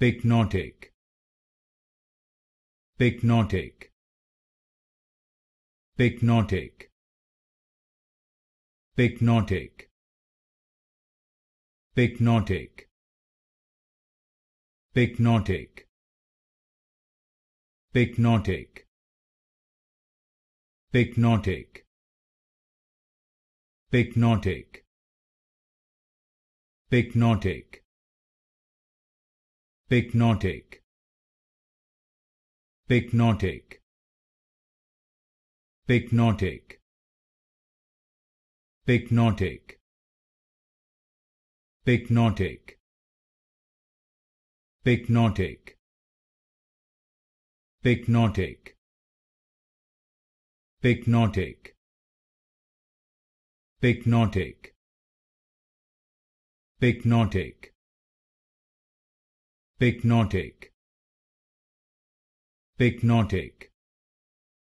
Pyknotic. Pyknotic. Pyknotic. Pyknotic. Pyknotic. Pyknotic. Pyknotic. Pyknotic. Pyknotic. Pyknotic. Pycnotic Pycnotic Pycnotic Pycnotic Pycnotic Pycnotic Pycnotic Pycnotic Pycnotic Pycnotic Pyknotic. Pyknotic.